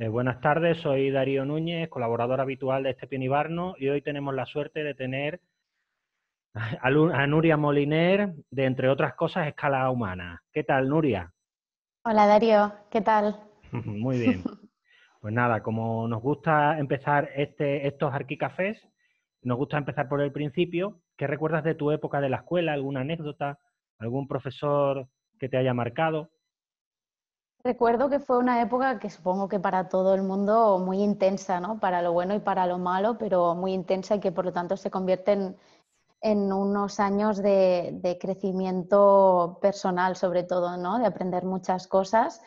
Eh, buenas tardes, soy Darío Núñez, colaborador habitual de este Pionibarno y hoy tenemos la suerte de tener a Nuria Moliner de, entre otras cosas, Escala Humana. ¿Qué tal, Nuria? Hola, Darío, ¿qué tal? Muy bien. Pues nada, como nos gusta empezar este, estos arquicafés, nos gusta empezar por el principio. ¿Qué recuerdas de tu época de la escuela? ¿Alguna anécdota? ¿Algún profesor que te haya marcado? Recuerdo que fue una época que supongo que para todo el mundo muy intensa, ¿no? Para lo bueno y para lo malo, pero muy intensa y que por lo tanto se convierte en, unos años de, crecimiento personal, sobre todo, ¿no? De aprender muchas cosas.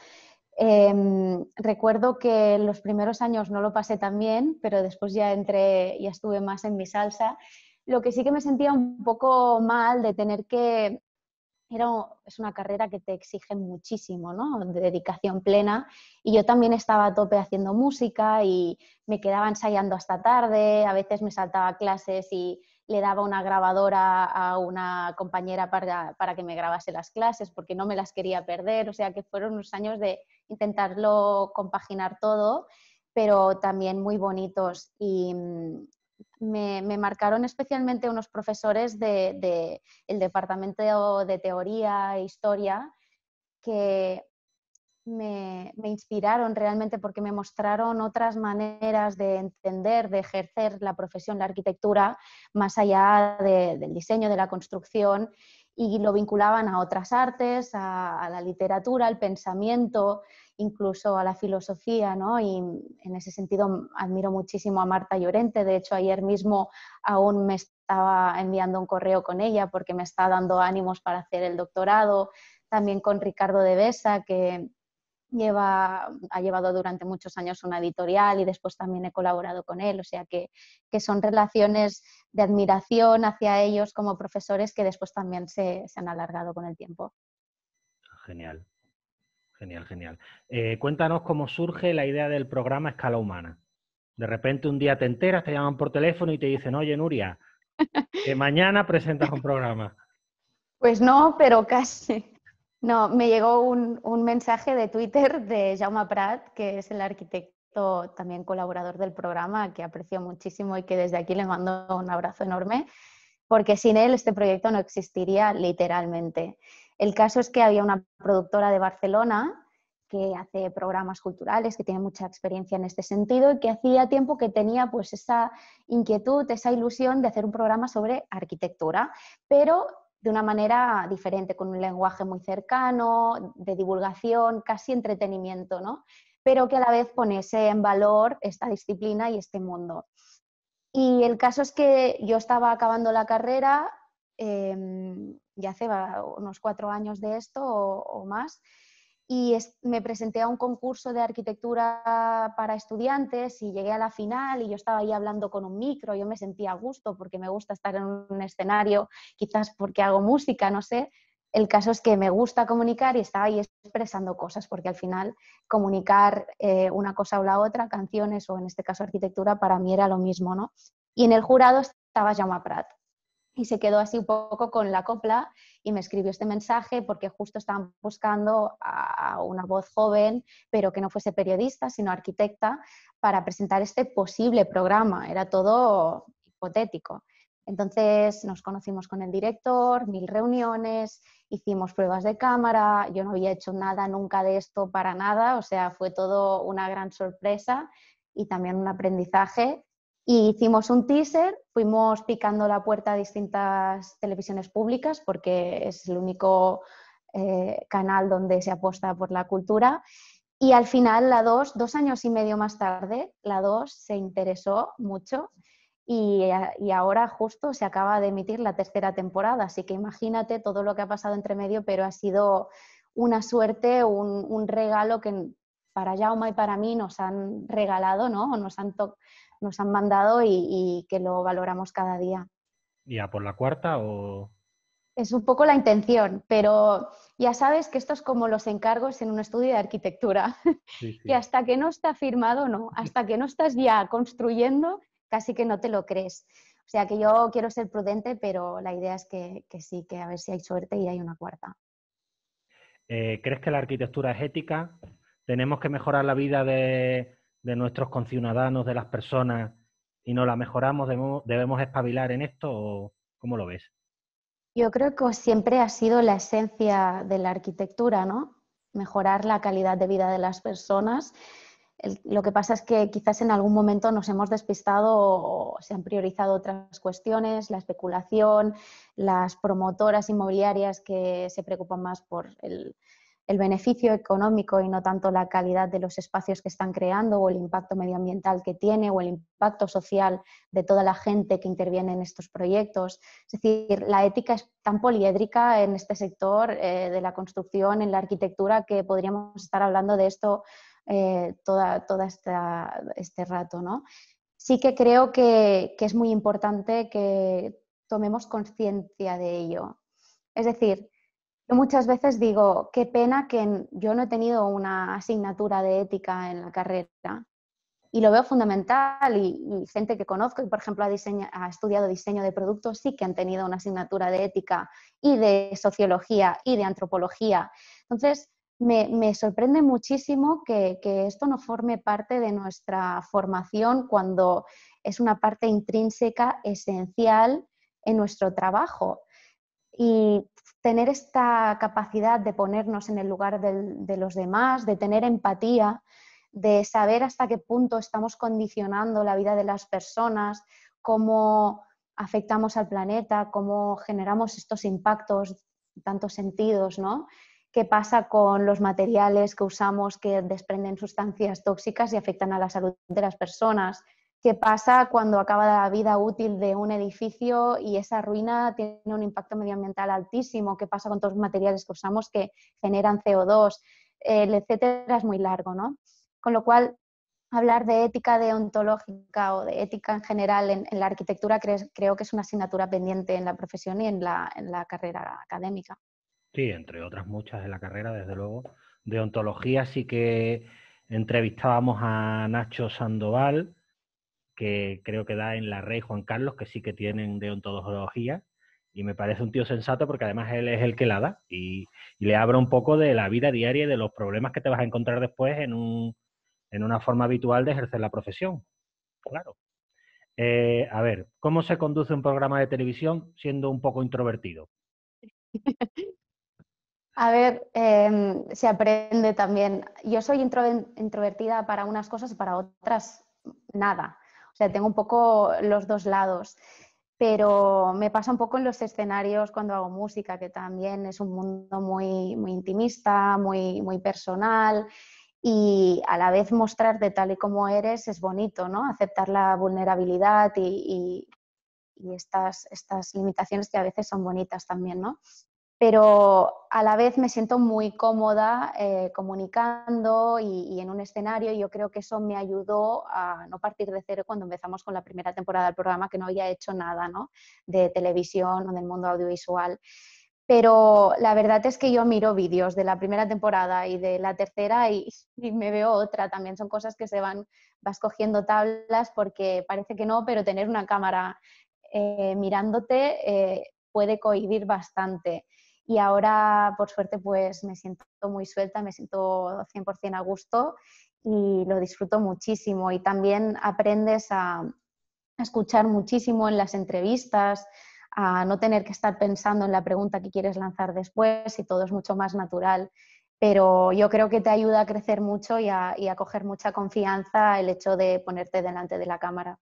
Em, recuerdo que los primeros años no lo pasé tan bien, pero después ya entré, y estuve más en mi salsa. Lo que sí que me sentía un poco mal de tener que era, es una carrera que te exige muchísimo, ¿no? De dedicación plena. Y yo también estaba a tope haciendo música y me quedaba ensayando hasta tarde, a veces me saltaba clases y le daba una grabadora a una compañera para, para que me grabase las clases porque no me las quería perder. O sea que fueron unos años de intentarlo compaginar todo pero también muy bonitos. Y, mm, me, marcaron especialmente unos profesores del de, el departamento de teoría e historia que me, inspiraron realmente porque me mostraron otras maneras de entender, de ejercer la profesión, la arquitectura, más allá del diseño, de la construcción, y lo vinculaban a otras artes, a la literatura, al pensamiento, incluso a la filosofía, ¿no? Y en ese sentido admiro muchísimo a Marta Llorente. De hecho, ayer mismo aún me estaba enviando un correo con ella porque me está dando ánimos para hacer el doctorado. También con Ricardo de Besa, que lleva, ha llevado durante muchos años una editorial y después también he colaborado con él. O sea que, son relaciones de admiración hacia ellos como profesores que después también se, se han alargado con el tiempo. Genial. Genial, genial. Eh, cuéntanos cómo surge la idea del programa Escala Humana. De repente un día te enteras, te llaman por teléfono y te dicen, oye Nuria, que mañana presentas un programa. Pues no, pero casi. No, me llegó un, un mensaje de Twitter de Jaume Prat, que es el arquitecto también colaborador del programa, que aprecio muchísimo y que desde aquí le mando un abrazo enorme, porque sin él este proyecto no existiría literalmente. El caso es que había una productora de Barcelona que hace programas culturales, que tiene mucha experiencia en este sentido y que hacía tiempo que tenía pues esa inquietud, esa ilusión de hacer un programa sobre arquitectura, pero de una manera diferente, con un lenguaje muy cercano, de divulgación, casi entretenimiento, ¿no? pero que a la vez ponese en valor esta disciplina y este mundo. Y el caso es que yo estaba acabando la carrera, em, ya hace unos cuatro años de esto o, más. Y me presenté a un concurso de arquitectura para estudiantes y llegué a la final y yo estaba ahí hablando con un micro, yo me sentía a gusto porque me gusta estar en un escenario, quizás porque hago música, no sé, el caso es que me gusta comunicar y estaba ahí expresando cosas, porque al final comunicar eh, una cosa o la otra, canciones o en este caso arquitectura, para mí era lo mismo, ¿no? Y en el jurado estaba Jaume Prat y se quedó así un poco con la copla y me escribió este mensaje porque justo estaban buscando a una voz joven, pero que no fuese periodista, sino arquitecta, para presentar este posible programa. Era todo hipotético. Entonces nos conocimos con el director, mil reuniones, hicimos pruebas de cámara, yo no había hecho nada nunca de esto para nada, o sea, fue todo una gran sorpresa y también un aprendizaje y hicimos un teaser, fuimos picando la puerta a distintas televisiones públicas porque es el único eh, canal donde se aposta por la cultura. Y al final, la 2, dos años y medio más tarde, la 2 se interesó mucho y, ahora justo se acaba de emitir la tercera temporada. Así que imagínate todo lo que ha pasado entre medio, pero ha sido una suerte, un, regalo que para Jauma y para mí nos han regalado, ¿no? Nos han, nos han mandado y, que lo valoramos cada día. ¿Ya por la cuarta o...? Es un poco la intención, pero ya sabes que esto es como los encargos en un estudio de arquitectura, Y hasta que no está firmado, no, hasta que no estás ya construyendo, casi que no te lo crees. O sea que yo quiero ser prudente, pero la idea es que, sí, que a ver si hay suerte y hay una cuarta. Eh, ¿Crees que la arquitectura es ética? ¿Tenemos que mejorar la vida de, de nuestros conciudadanos, de las personas, y no la mejoramos, debemos, espabilar en esto o cómo lo ves? Yo creo que siempre ha sido la esencia de la arquitectura, ¿no? Mejorar la calidad de vida de las personas. lo que pasa es que quizás en algún momento nos hemos despistado o se han priorizado otras cuestiones, la especulación, las promotoras inmobiliarias que se preocupan más por el, el beneficio económico y no tanto la calidad de los espacios que están creando o el impacto medioambiental que tiene o el impacto social de toda la gente que interviene en estos proyectos. Es decir, la ética es tan poliédrica en este sector eh, de la construcción, en la arquitectura, que podríamos estar hablando de esto eh, todo toda este rato. ¿no? Sí que creo que, que es muy importante que tomemos conciencia de ello. Es decir, muchas veces digo, qué pena que yo no he tenido una asignatura de ética en la carrera. Y lo veo fundamental y, gente que conozco, por ejemplo ha, ha estudiado diseño de productos, sí que han tenido una asignatura de ética y de sociología y de antropología. Entonces, me, sorprende muchísimo que, que, esto no forme parte de nuestra formación cuando es una parte intrínseca, esencial en nuestro trabajo. Y tener esta capacidad de ponernos en el lugar de los demás, de tener empatía, de saber hasta qué punto estamos condicionando la vida de las personas, cómo afectamos al planeta, cómo generamos estos impactos, tantos sentidos, ¿no? ¿Qué pasa con los materiales que usamos que desprenden sustancias tóxicas y afectan a la salud de las personas? qué pasa cuando acaba la vida útil de un edificio y esa ruina tiene un impacto medioambiental altísimo, qué pasa con todos los materiales que usamos que generan CO2, etcétera, es muy largo, ¿no? Con lo cual, hablar de ética deontológica o de ética en general en, la arquitectura creo, que es una asignatura pendiente en la profesión y en la, carrera académica. Sí, entre otras muchas de la carrera, desde luego. Deontología sí que entrevistábamos a Nacho Sandoval, que creo que da en la Rey Juan Carlos, que sí que tienen deontología, y me parece un tío sensato porque además él es el que la da y, le habla un poco de la vida diaria y de los problemas que te vas a encontrar después en, un, en una forma habitual de ejercer la profesión. Claro. Eh, a ver, ¿cómo se conduce un programa de televisión siendo un poco introvertido? A ver, em, se aprende también. Yo soy introvertida para unas cosas y para otras nada. O sea, tengo un poco los dos lados. Pero me pasa un poco en los escenarios cuando hago música, que también es un mundo muy, muy intimista, muy, muy personal y a la vez mostrarte tal y como eres es bonito, ¿no? Aceptar la vulnerabilidad y, y, y estas, estas, limitaciones que a veces son bonitas también, ¿no? pero a la vez me siento muy cómoda eh, comunicando y, en un escenario. Y yo creo que eso me ayudó a no partir de cero cuando empezamos con la primera temporada del programa, que no había hecho nada de televisión o del mundo audiovisual. Pero la verdad es que yo miro vídeos de la primera temporada y de la tercera y, me veo otra. También son cosas que se van, vas cogiendo tablas porque parece que no, pero tener una cámara eh, mirándote eh, puede cohibir bastante y ahora, por suerte, pues me siento muy suelta, me siento 100% a gusto y lo disfruto muchísimo. Y también aprendes a, escuchar muchísimo en las entrevistas, a no tener que estar pensando en la pregunta que quieres lanzar después y todo es mucho más natural. Pero yo creo que te ayuda a crecer mucho y a, y a coger mucha confianza el hecho de ponerte delante de la cámara.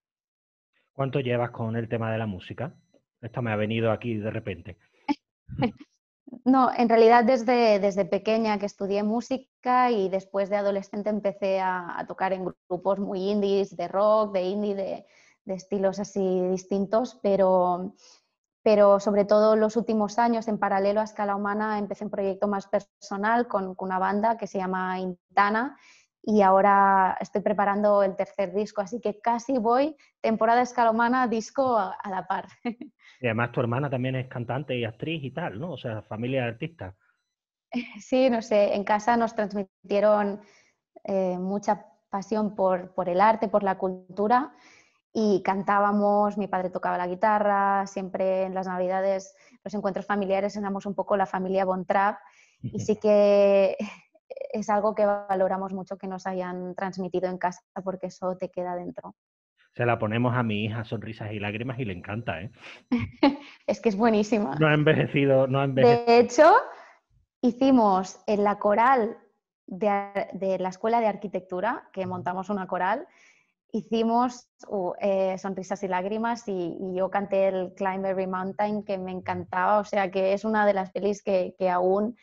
¿Cuánto llevas con el tema de la música? Esta me ha venido aquí de repente. No, en realidad desde, pequeña que estudié música y después de adolescente empecé a, tocar en grupos muy indies, de rock, de indie, de, estilos así distintos, pero, sobre todo los últimos años, en paralelo a Escala Humana, empecé un proyecto más personal con una banda que se llama Intana y ahora estoy preparando el tercer disco, así que casi voy temporada escalomana, disco a, la par. Y además tu hermana también es cantante y actriz y tal, ¿no? O sea, familia de artistas. Sí, no sé, en casa nos transmitieron eh, mucha pasión por, por el arte, por la cultura y cantábamos, mi padre tocaba la guitarra, siempre en las navidades, los encuentros familiares éramos un poco la familia Bontrap y sí que es algo que valoramos mucho que nos hayan transmitido en casa porque eso te queda dentro. Se la ponemos a mi hija sonrisas y lágrimas y le encanta, ¿eh? es que es buenísima. No ha envejecido, no ha envejecido. De hecho, hicimos en la coral de, la Escuela de Arquitectura, que montamos una coral, hicimos uh, eh, sonrisas y lágrimas y, yo canté el Climb Every Mountain que me encantaba, o sea que es una de las pelis que, que aún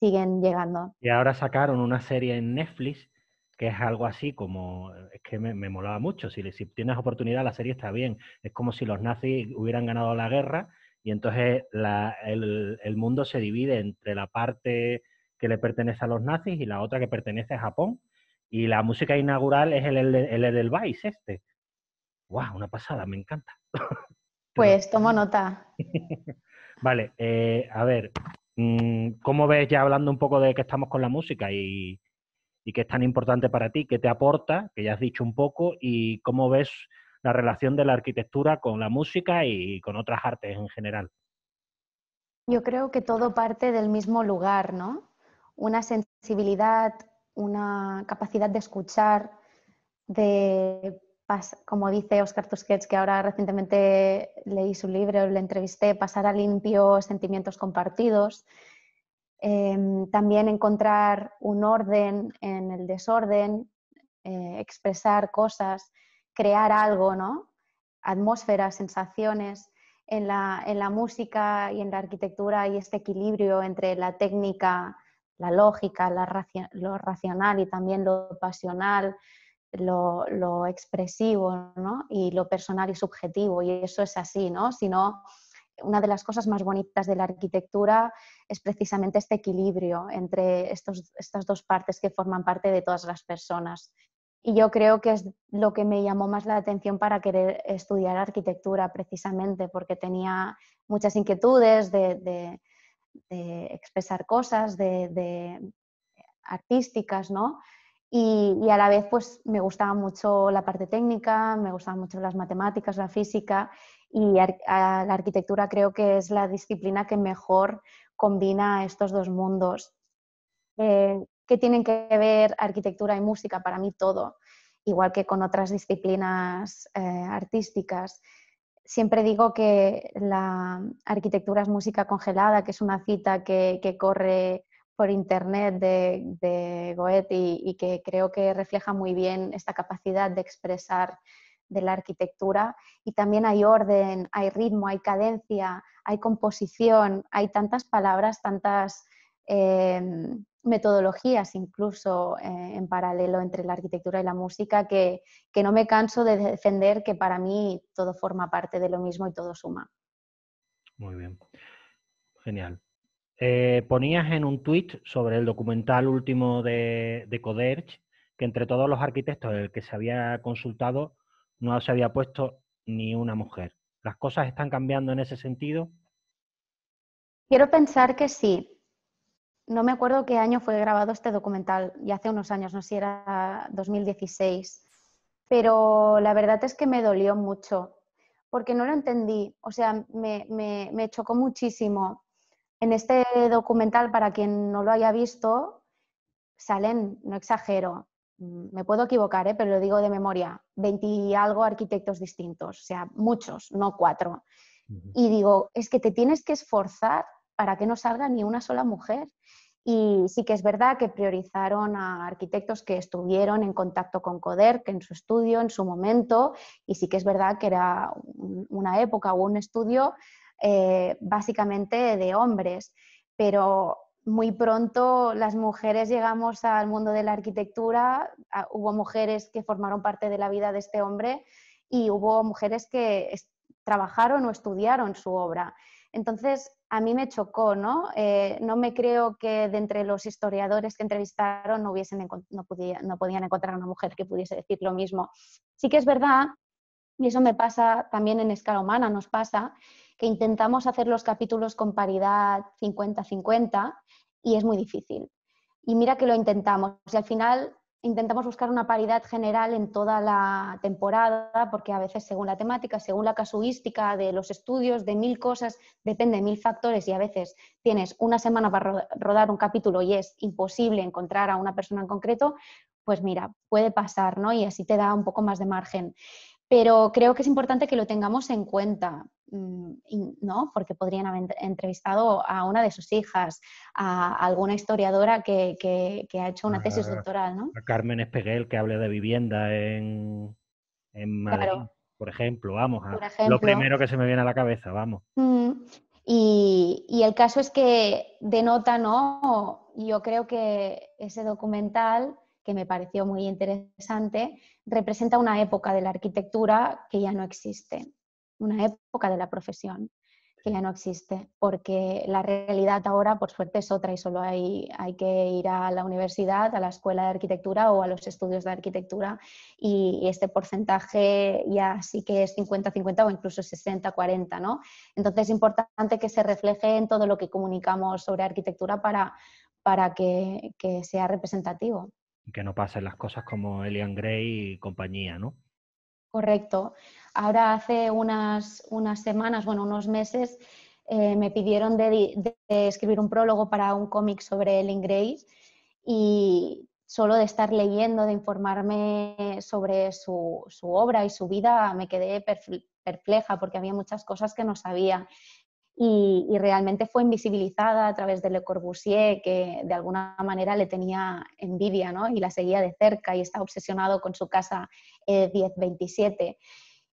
siguen llegando. Y ahora sacaron una serie en Netflix que es algo así como, es que me, molaba mucho, si, tienes oportunidad la serie está bien, es como si los nazis hubieran ganado la guerra y entonces el, mundo se divide entre la parte que le pertenece a los nazis y la otra que pertenece a Japón y la música inaugural es el, el, Edelweiss este. ¡Guau! una pasada, me encanta. Pues tomo nota. vale, eh, a ver, Mm, ¿Cómo ves ya hablando un poco de que estamos con la música y, y qué es tan importante para ti, qué te aporta, que ya has dicho un poco, y cómo ves la relación de la arquitectura con la música y con otras artes en general? Yo creo que todo parte del mismo lugar, ¿no? Una sensibilidad, una capacidad de escuchar, de como dice Oscar Tusquets, que ahora recientemente leí su libro, le entrevisté, pasar a limpio sentimientos compartidos. Em, también encontrar un orden en el desorden, eh, expresar cosas, crear algo, ¿no? Atmósferas, sensaciones. En la, música y en la arquitectura y este equilibrio entre la técnica, la lógica, lo racional y también lo pasional lo, expresivo y lo personal y subjetivo, y eso es así, ¿no? Sino una de las cosas más bonitas de la arquitectura es precisamente este equilibrio entre estas dos partes que forman parte de todas las personas. Y yo creo que es lo que me llamó más la atención para querer estudiar arquitectura, precisamente, porque tenía muchas inquietudes de, expresar cosas, artísticas, ¿no? Y, a la vez pues me gustaba mucho la parte técnica, me gustaban mucho las matemáticas, la física y la arquitectura creo que es la disciplina que mejor combina estos dos mundos. Eh, ¿Qué tienen que ver arquitectura y música? Para mí todo, igual que con otras disciplinas eh, artísticas. Siempre digo que la arquitectura es música congelada, que es una cita que corre por internet de, Goethe y, que creo que refleja muy bien esta capacidad de expresar de la arquitectura. Y también hay orden, hay ritmo, hay cadencia, hay composición, hay tantas palabras, tantas em, metodologías incluso eh, en paralelo entre la arquitectura y la música que, que no me canso de defender que para mí todo forma parte de lo mismo y todo suma. Muy bien, genial. Eh, ponías en un tuit sobre el documental último de, de Coderch que entre todos los arquitectos el que se había consultado no se había puesto ni una mujer. ¿Las cosas están cambiando en ese sentido? Quiero pensar que sí. No me acuerdo qué año fue grabado este documental, ya hace unos años, no sé si era 2016, pero la verdad es que me dolió mucho, porque no lo entendí, o sea, me chocó muchísimo en este documental, para quien no lo haya visto, salen, no exagero, mm, me puedo equivocar, ¿eh? pero lo digo de memoria, 20 y algo arquitectos distintos, o sea, muchos, no cuatro. Y digo, es que te tienes que esforzar para que no salga ni una sola mujer. Y sí que es verdad que priorizaron a arquitectos que estuvieron en contacto con Coder, que en su estudio, en su momento, y sí que es verdad que era una época o un estudio eh, básicamente de hombres, pero muy pronto las mujeres llegamos al mundo de la arquitectura, hubo mujeres que formaron parte de la vida de este hombre y hubo mujeres que trabajaron o estudiaron su obra. Entonces, a mí me chocó, ¿no? Eh, no me creo que de entre los historiadores que entrevistaron no, hubiesen, no, no podían encontrar una mujer que pudiese decir lo mismo. Sí que es verdad, y eso me pasa también en escala humana, nos pasa, que intentamos hacer los capítulos con paridad 50-50 y es muy difícil. Y mira que lo intentamos. Y al final intentamos buscar una paridad general en toda la temporada, porque a veces según la temática, según la casuística de los estudios, de mil cosas, depende de mil factores y a veces tienes una semana para rodar un capítulo y es imposible encontrar a una persona en concreto, pues mira, puede pasar, ¿no? Y así te da un poco más de margen pero creo que es importante que lo tengamos en cuenta, mm, ¿no? Porque podrían haber entrevistado a una de sus hijas, a alguna historiadora que, ha hecho una tesis ah, doctoral, ¿no? A Carmen Espeguel, que hable de vivienda en, en Madrid, por ejemplo, vamos, a, lo primero que se me viene a la cabeza, vamos. Mm, y, y el caso es que denota, ¿no? Yo creo que ese documental, que me pareció muy interesante, representa una época de la arquitectura que ya no existe, una época de la profesión que ya no existe, porque la realidad ahora, por suerte, es otra y solo hay, hay que ir a la universidad, a la escuela de arquitectura o a los estudios de arquitectura y, este porcentaje ya sí que es 50-50 o incluso 60-40, ¿no? Entonces es importante que se refleje en todo lo que comunicamos sobre arquitectura para, que sea representativo que no pasen las cosas como Elian Gray y compañía, ¿no? Correcto. Ahora hace unas, unas semanas, bueno, unos meses, eh, me pidieron de, escribir un prólogo para un cómic sobre Elian Gray y solo de estar leyendo, de informarme sobre su, su, obra y su vida, me quedé perpleja porque había muchas cosas que no sabía y, realmente fue invisibilizada a través de Le Corbusier, que de alguna manera le tenía envidia ¿no? y la seguía de cerca y estaba obsesionado con su casa 1027. Eh,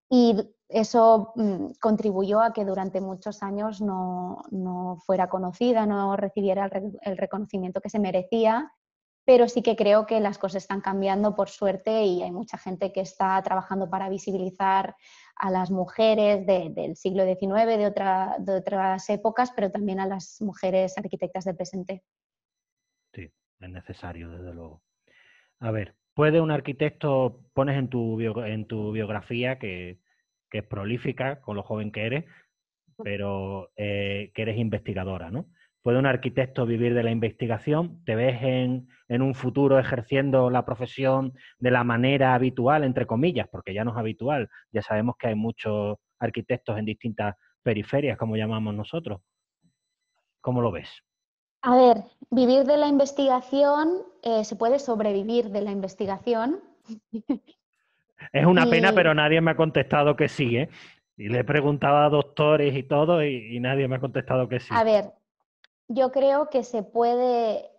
y eso mm, contribuyó a que durante muchos años no, no fuera conocida, no recibiera el, el reconocimiento que se merecía pero sí que creo que las cosas están cambiando por suerte y hay mucha gente que está trabajando para visibilizar a las mujeres del siglo XIX, de, otras épocas, pero también a las mujeres arquitectas del presente. Sí, es necesario, desde luego. A ver, ¿puede un arquitecto, pones en tu, en tu biografía que es prolífica con lo joven que eres, pero eh, que eres investigadora, ¿no? ¿Puede un arquitecto vivir de la investigación? ¿Te ves en, un futuro ejerciendo la profesión de la manera habitual, entre comillas, porque ya no es habitual? Ya sabemos que hay muchos arquitectos en distintas periferias, como llamamos nosotros. ¿Cómo lo ves? A ver, vivir de la investigación, eh, se puede sobrevivir de la investigación. Es una pena, pero nadie me ha contestado que sí, ¿eh? Y le he preguntado a doctores y todo y, nadie me ha contestado que sí. A ver, yo creo que se puede,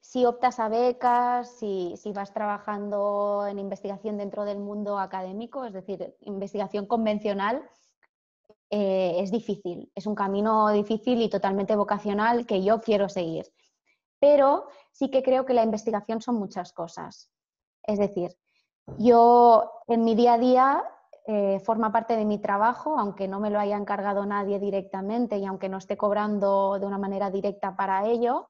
si optas a becas, si, vas trabajando en investigación dentro del mundo académico, es decir, investigación convencional, eh, es difícil, es un camino difícil y totalmente vocacional que yo quiero seguir. Pero sí que creo que la investigación son muchas cosas. Es decir, yo en mi día a día eh, forma parte de mi trabajo, aunque no me lo haya encargado nadie directamente y aunque no esté cobrando de una manera directa para ello.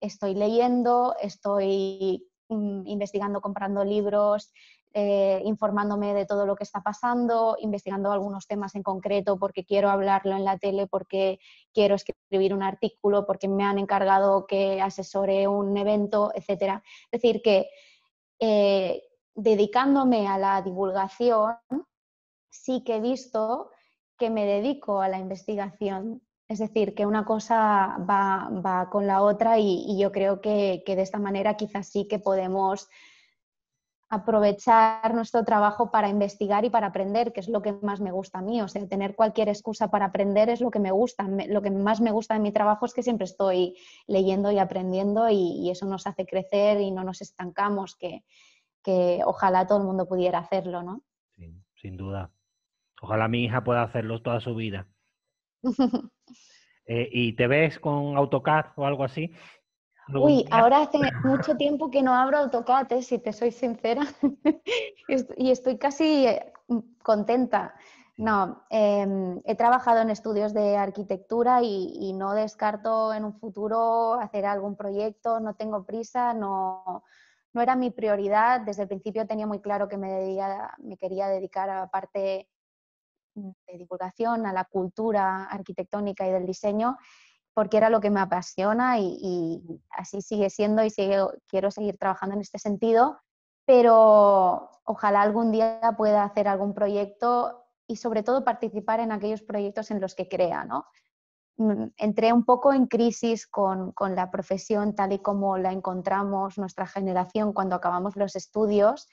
Estoy leyendo, estoy mm, investigando, comprando libros, eh, informándome de todo lo que está pasando, investigando algunos temas en concreto porque quiero hablarlo en la tele, porque quiero escribir un artículo, porque me han encargado que asesore un evento, etc. Es decir, que eh, dedicándome a la divulgación sí que he visto que me dedico a la investigación. Es decir, que una cosa va, con la otra y, yo creo que, de esta manera quizás sí que podemos aprovechar nuestro trabajo para investigar y para aprender, que es lo que más me gusta a mí. O sea, tener cualquier excusa para aprender es lo que me gusta. Lo que más me gusta de mi trabajo es que siempre estoy leyendo y aprendiendo y, eso nos hace crecer y no nos estancamos, que, ojalá todo el mundo pudiera hacerlo, ¿no? sin duda. Ojalá mi hija pueda hacerlo toda su vida. Eh, ¿Y te ves con AutoCAD o algo así? Uy, ahora hace mucho tiempo que no abro AutoCAD, eh, si te soy sincera, y estoy casi eh, contenta. No, em, he trabajado en estudios de arquitectura y, no descarto en un futuro hacer algún proyecto, no tengo prisa, no, no era mi prioridad. Desde el principio tenía muy claro que me quería dedicar a parte Mm, de divulgación a la cultura arquitectónica y del diseño, porque era lo que me apasiona y, así sigue siendo y quiero seguir trabajando en este sentido, pero ojalá algún día pueda hacer algún proyecto y sobre todo participar en aquellos proyectos en los que crea, ¿no? Mm, entré un poco en crisis con, con la profesión tal y como la encontramos nuestra generación cuando acabamos los estudios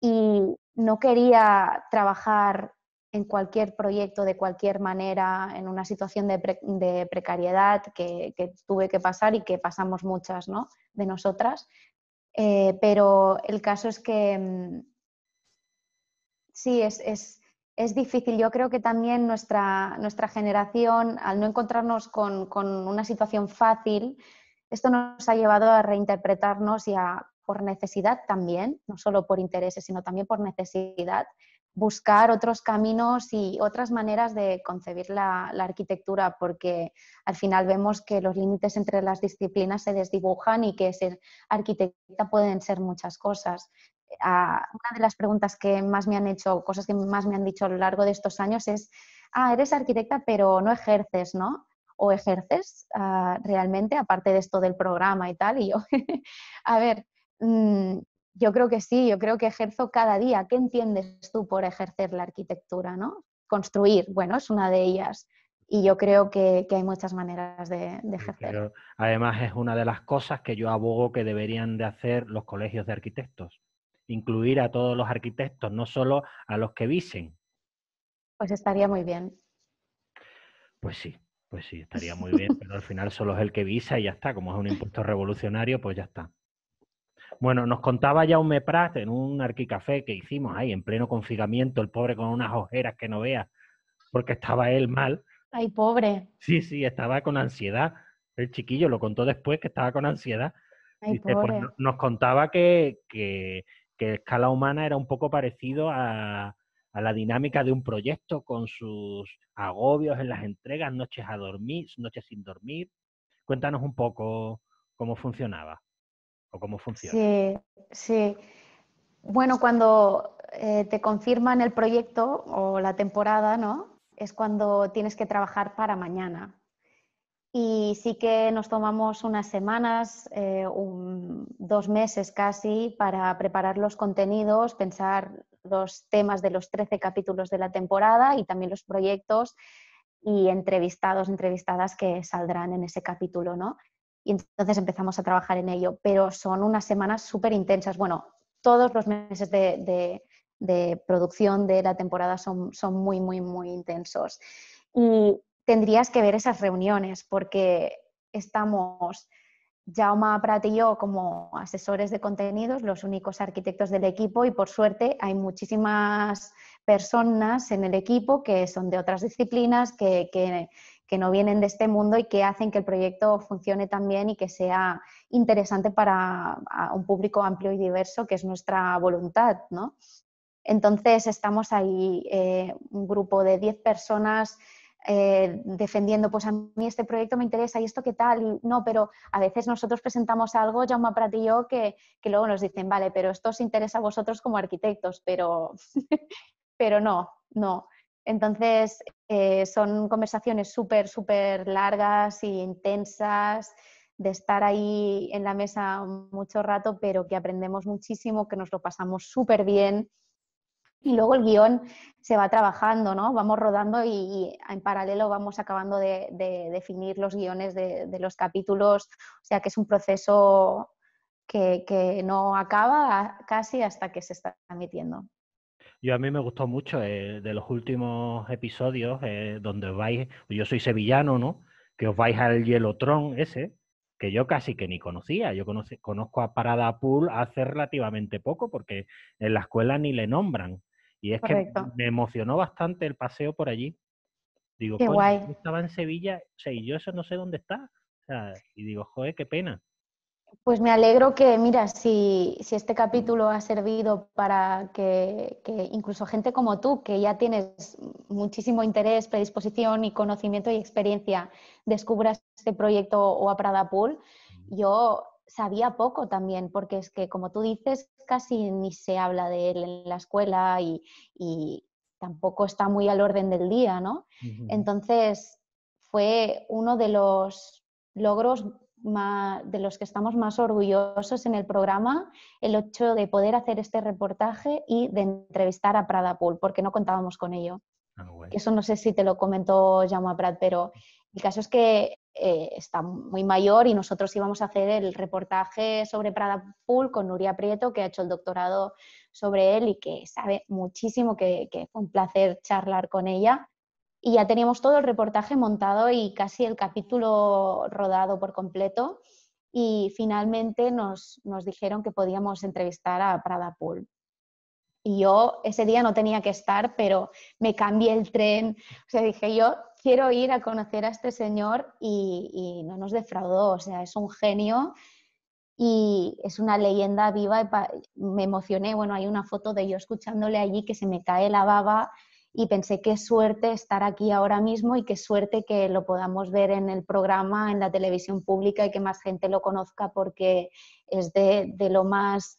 y no quería trabajar en cualquier proyecto, de cualquier manera, en una situación de, precariedad que, tuve que pasar y que pasamos muchas de nosotras. Eh, pero el caso es que mm, sí, es, es, es, difícil. Yo creo que también nuestra, nuestra generación, al no encontrarnos con, con una situación fácil, esto nos ha llevado a reinterpretarnos y a, por necesidad también, no solo por intereses, sino también por necesidad, buscar otros caminos y otras maneras de concebir la, arquitectura, porque al final vemos que los límites entre las disciplinas se desdibujan y que ser arquitecta pueden ser muchas cosas. Ah, una de las preguntas que más me han hecho, cosas que más me han dicho a lo largo de estos años es, ah, eres arquitecta pero no ejerces, ¿no? ¿O ejerces ah, realmente, aparte de esto del programa y tal? Y yo, a ver, mm, yo creo que sí, yo creo que ejerzo cada día. ¿Qué entiendes tú por ejercer la arquitectura? ¿no? Construir, bueno, es una de ellas. Y yo creo que, hay muchas maneras de, ejercer. Pero además es una de las cosas que yo abogo que deberían de hacer los colegios de arquitectos. Incluir a todos los arquitectos, no solo a los que visen. Pues estaría muy bien. Pues sí, pues sí, estaría muy bien, pero al final solo es el que visa y ya está. Como es un impuesto revolucionario, pues ya está. Bueno, nos contaba ya un meprate en un arquicafé que hicimos ahí, en pleno confinamiento, el pobre con unas ojeras que no vea porque estaba él mal. Ay, pobre. Sí, sí, estaba con ansiedad. El chiquillo lo contó después que estaba con ansiedad. Pues, nos contaba que, que, escala humana era un poco parecido a, a la dinámica de un proyecto con sus agobios en las entregas, noches a dormir, noches sin dormir. Cuéntanos un poco cómo funcionaba. ¿O cómo funciona? Sí, sí. Bueno, cuando eh, te confirman el proyecto o la temporada, ¿no? Es cuando tienes que trabajar para mañana. Y sí que nos tomamos unas semanas, eh, dos meses casi, para preparar los contenidos, pensar los temas de los 13 capítulos de la temporada y también los proyectos y entrevistados, entrevistadas que saldrán en ese capítulo, ¿no? y entonces empezamos a trabajar en ello. Pero son unas semanas súper intensas. Bueno, todos los meses de, de, producción de la temporada son, son, muy, muy, muy intensos. Y tendrías que ver esas reuniones porque estamos... Jaume Prat y yo como asesores de contenidos, los únicos arquitectos del equipo y por suerte hay muchísimas personas en el equipo que son de otras disciplinas, que, que, que no vienen de este mundo y que hacen que el proyecto funcione tan bien y que sea interesante para un público amplio y diverso, que es nuestra voluntad, Entonces estamos ahí, eh, un grupo de 10 personas eh, defendiendo, pues a mí este proyecto me interesa y esto qué tal, no, pero a veces nosotros presentamos algo, Jaume Prat y yo, que, luego nos dicen, vale, pero esto os interesa a vosotros como arquitectos, pero, pero no, no. Entonces, eh, son conversaciones súper, súper largas e intensas, de estar ahí en la mesa mucho rato, pero que aprendemos muchísimo, que nos lo pasamos súper bien. Y luego el guión se va trabajando, ¿no? Vamos rodando y, en paralelo vamos acabando de, definir los guiones de, los capítulos. O sea que es un proceso que, que no acaba casi hasta que se está emitiendo. Yo a mí me gustó mucho eh, de los últimos episodios eh, donde vais, pues yo soy sevillano, ¿no? Que os vais al hielotron ese, que yo casi que ni conocía. Yo conozco a Parada Pool hace relativamente poco porque en la escuela ni le nombran. Y es que me emocionó bastante el paseo por allí. Digo, qué guay. estaba en Sevilla, o y yo eso no sé dónde está. y digo, joder, qué pena. Pues me alegro que, mira, si, este capítulo ha servido para que, incluso gente como tú, que ya tienes muchísimo interés, predisposición y conocimiento y experiencia, descubras este proyecto o a Prada Pool, yo sabía poco también, porque es que, como tú dices, casi ni se habla de él en la escuela y, tampoco está muy al orden del día, ¿no? Entonces, fue uno de los logros de los que estamos más orgullosos en el programa, el hecho de poder hacer este reportaje y de entrevistar a Prada Pool, porque no contábamos con ello. Ah, eso no sé si te lo comentó Jaume Prat, pero el caso es que eh, está muy mayor y nosotros íbamos a hacer el reportaje sobre Prada Pool con Nuria Prieto, que ha hecho el doctorado sobre él y que sabe muchísimo, que, que fue un placer charlar con ella y ya teníamos todo el reportaje montado y casi el capítulo rodado por completo. Y finalmente nos, dijeron que podíamos entrevistar a Prada Pool. Y yo ese día no tenía que estar, pero me cambié el tren. O sea, dije, yo quiero ir a conocer a este señor y, y no nos defraudó. O sea, es un genio y es una leyenda viva. Me emocioné. Bueno, hay una foto de yo escuchándole allí que se me cae la baba y pensé qué suerte estar aquí ahora mismo y qué suerte que lo podamos ver en el programa, en la televisión pública y que más gente lo conozca porque es de, lo más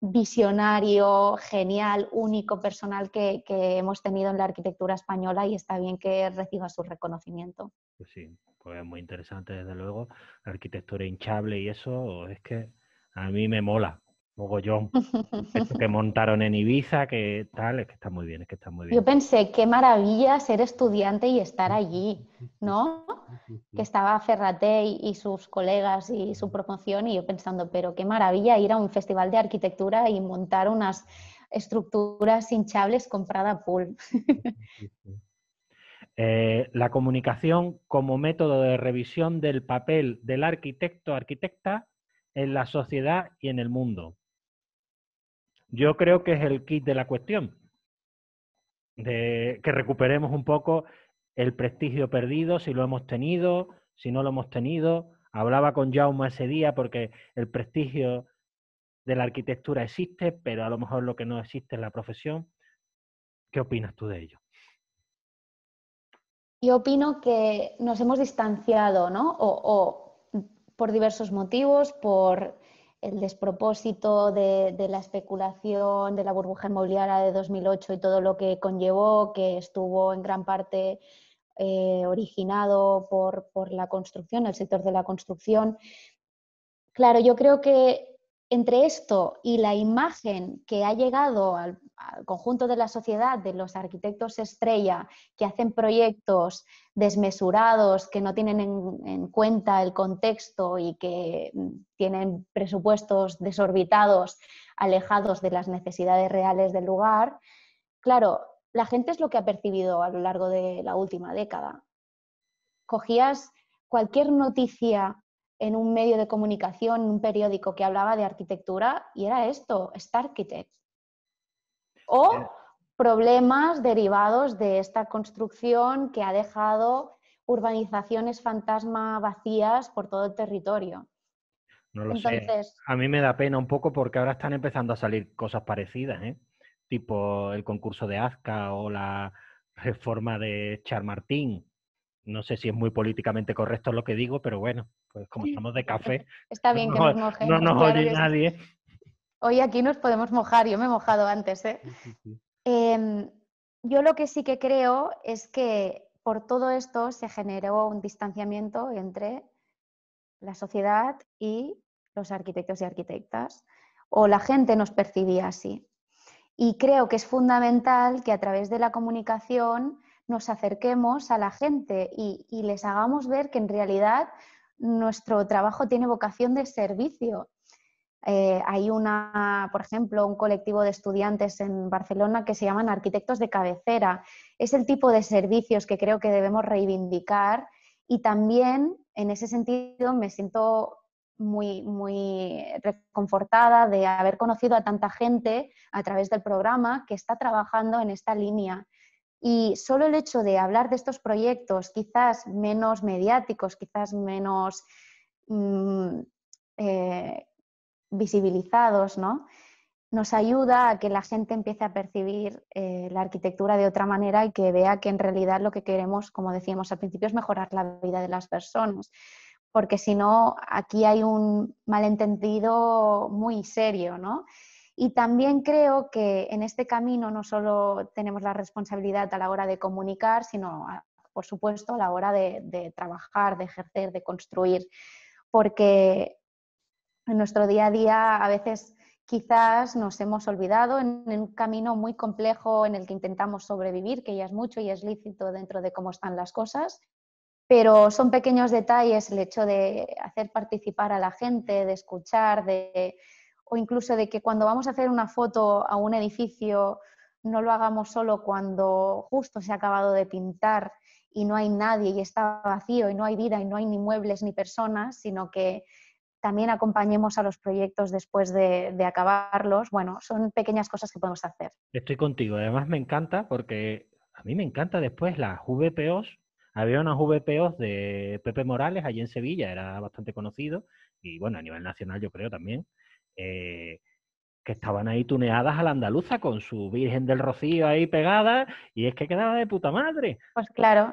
visionario, genial, único, personal que, hemos tenido en la arquitectura española y está bien que reciba su reconocimiento. Pues sí, pues muy interesante desde luego, arquitectura hinchable y eso es que a mí me mola, mogollón. que montaron en Ibiza, que tal, es que está muy bien, es que está muy bien. Yo pensé, qué maravilla ser estudiante y estar allí, ¿no? Que estaba Ferrate y sus colegas y su promoción, y yo pensando, pero qué maravilla ir a un festival de arquitectura y montar unas estructuras hinchables con Prada Pool. la comunicación como método de revisión del papel del arquitecto, arquitecta en la sociedad y en el mundo yo creo que es el kit de la cuestión. De que recuperemos un poco el prestigio perdido, si lo hemos tenido, si no lo hemos tenido. Hablaba con Jaume ese día porque el prestigio de la arquitectura existe, pero a lo mejor lo que no existe es la profesión. ¿Qué opinas tú de ello? Yo opino que nos hemos distanciado, ¿no? o por diversos motivos, por el despropósito de, la especulación de la burbuja inmobiliaria de 2008 y todo lo que conllevó, que estuvo en gran parte eh, originado por, la construcción, el sector de la construcción. Claro, yo creo que entre esto y la imagen que ha llegado al, conjunto de la sociedad de los arquitectos estrella que hacen proyectos desmesurados, que no tienen en cuenta el contexto y que mm, tienen presupuestos desorbitados, alejados de las necesidades reales del lugar, claro, la gente es lo que ha percibido a lo largo de la última década. Cogías cualquier noticia en un medio de comunicación, en un periódico que hablaba de arquitectura y era esto, Star O problemas derivados de esta construcción que ha dejado urbanizaciones fantasma vacías por todo el territorio. No lo sé. A mí me da pena un poco porque ahora están empezando a salir cosas parecidas, ¿eh? tipo el concurso de Azca o la reforma de Charmartín no sé si es muy políticamente correcto lo que digo, pero bueno, pues como estamos de café. Está bien que nos mojemos. No nos oye nadie. Hoy aquí nos podemos mojar, yo me he mojado antes. ¿eh? Em, yo lo que sí que creo es que por todo esto se generó un distanciamiento entre la sociedad y los arquitectos y arquitectas, o la gente nos percibía así. Y creo que es fundamental que a través de la comunicación nos acerquemos a la gente y, les hagamos ver que en realidad nuestro trabajo tiene vocación de servicio. Eh, hay una, por ejemplo, un colectivo de estudiantes en Barcelona que se llaman arquitectos de cabecera. Es el tipo de servicios que creo que debemos reivindicar y también en ese sentido me siento muy, muy reconfortada de haber conocido a tanta gente a través del programa que está trabajando en esta línea y solo el hecho de hablar de estos proyectos, quizás menos mediáticos, quizás menos mm, eh, visibilizados, ¿no? nos ayuda a que la gente empiece a percibir eh, la arquitectura de otra manera y que vea que en realidad lo que queremos, como decíamos al principio, es mejorar la vida de las personas. Porque si no, aquí hay un malentendido muy serio, ¿no? Y también creo que en este camino no solo tenemos la responsabilidad a la hora de comunicar, sino, por supuesto, a la hora de, trabajar, de ejercer, de construir, porque en nuestro día a día a veces quizás nos hemos olvidado en, un camino muy complejo en el que intentamos sobrevivir, que ya es mucho y es lícito dentro de cómo están las cosas, pero son pequeños detalles el hecho de hacer participar a la gente, de escuchar, de, incluso de que cuando vamos a hacer una foto a un edificio no lo hagamos solo cuando justo se ha acabado de pintar y no hay nadie y está vacío y no hay vida y no hay ni muebles ni personas, sino que también acompañemos a los proyectos después de, acabarlos. Bueno, son pequeñas cosas que podemos hacer. Estoy contigo. Además me encanta porque a mí me encanta después las VPOs. Había unas VPOs de Pepe Morales allí en Sevilla, era bastante conocido y bueno, a nivel nacional yo creo también. Eh, que estaban ahí tuneadas a la andaluza con su Virgen del Rocío ahí pegada y es que quedaba de puta madre. Pues claro.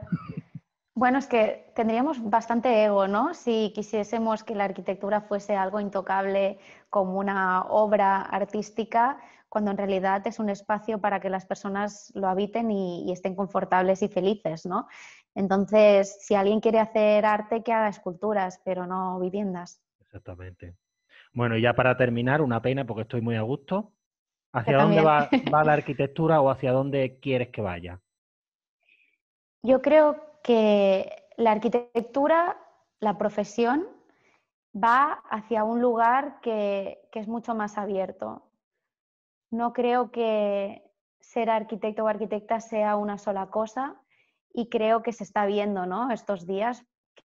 Bueno, es que tendríamos bastante ego, ¿no? Si quisiésemos que la arquitectura fuese algo intocable como una obra artística, cuando en realidad es un espacio para que las personas lo habiten y, y estén confortables y felices, ¿no? Entonces, si alguien quiere hacer arte, que haga esculturas, pero no viviendas. Exactamente. Bueno, y ya para terminar, una pena porque estoy muy a gusto. ¿Hacia dónde va, la arquitectura o hacia dónde quieres que vaya? Yo creo que la arquitectura, la profesión, va hacia un lugar que, que es mucho más abierto. No creo que ser arquitecto o arquitecta sea una sola cosa y creo que se está viendo ¿no? estos días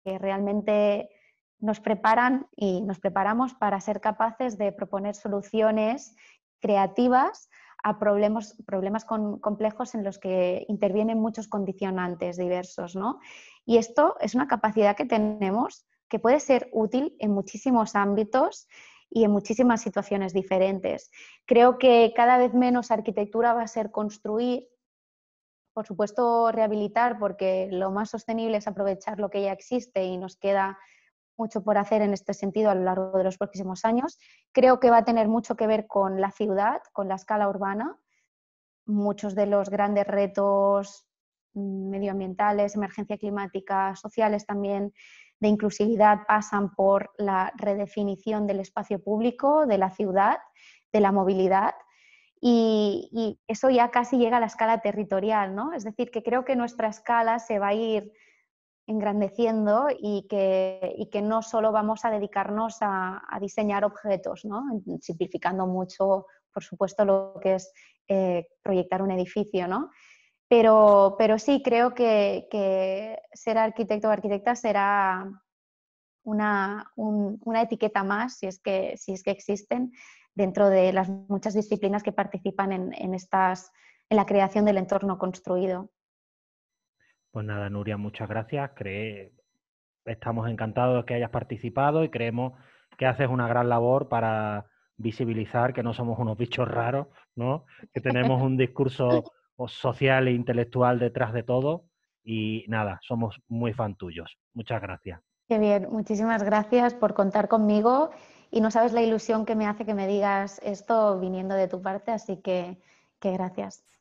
que realmente nos preparan y nos preparamos para ser capaces de proponer soluciones creativas a problemas, problemas complejos en los que intervienen muchos condicionantes diversos. Y esto es una capacidad que tenemos que puede ser útil en muchísimos ámbitos y en muchísimas situaciones diferentes. Creo que cada vez menos arquitectura va a ser construir, por supuesto rehabilitar, porque lo más sostenible es aprovechar lo que ya existe y nos queda mucho por hacer en este sentido a lo largo de los próximos años. Creo que va a tener mucho que ver con la ciudad, con la escala urbana. Muchos de los grandes retos mm, medioambientales, emergencia climática, sociales también, de inclusividad, pasan por la redefinición del espacio público, de la ciudad, de la movilidad. Y, eso ya casi llega a la escala territorial, ¿no? Es decir, que creo que nuestra escala se va a ir engrandeciendo y que, que no solo vamos a dedicarnos a, diseñar objetos, simplificando mucho, por supuesto, lo que es eh, proyectar un edificio, Pero, sí, creo que, ser arquitecto o arquitecta será una, etiqueta más, si es, que, si es que existen, dentro de las muchas disciplinas que participan en, en la creación del entorno construido. Pues nada, Nuria, muchas gracias. Estamos encantados de que hayas participado y creemos que haces una gran labor para visibilizar que no somos unos bichos raros, ¿no? Que tenemos un discurso social e intelectual detrás de todo. Y nada, somos muy fan tuyos. Muchas gracias. Qué bien, muchísimas gracias por contar conmigo y no sabes la ilusión que me hace que me digas esto viniendo de tu parte, así que, que gracias.